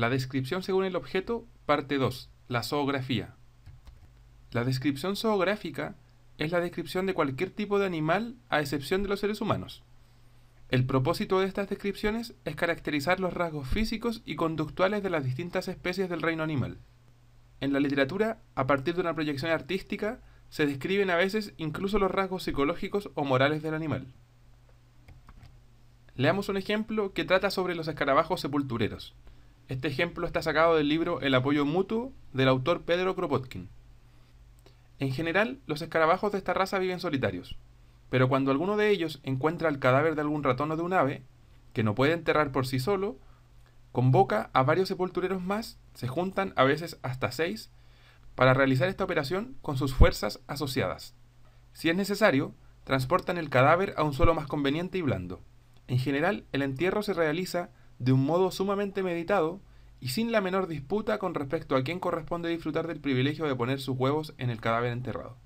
La descripción según el objeto, parte 2, la zoografía. La descripción zoográfica es la descripción de cualquier tipo de animal a excepción de los seres humanos. El propósito de estas descripciones es caracterizar los rasgos físicos y conductuales de las distintas especies del reino animal. En la literatura, a partir de una proyección artística, se describen a veces incluso los rasgos psicológicos o morales del animal. Leamos un ejemplo que trata sobre los escarabajos sepultureros. Este ejemplo está sacado del libro El apoyo mutuo del autor Pedro Kropotkin. En general, los escarabajos de esta raza viven solitarios, pero cuando alguno de ellos encuentra el cadáver de algún ratón o de un ave, que no puede enterrar por sí solo, convoca a varios sepultureros más, se juntan a veces hasta seis, para realizar esta operación con sus fuerzas asociadas. Si es necesario, transportan el cadáver a un suelo más conveniente y blando. En general, el entierro se realiza de un modo sumamente meditado y sin la menor disputa con respecto a quién corresponde disfrutar del privilegio de poner sus huevos en el cadáver enterrado.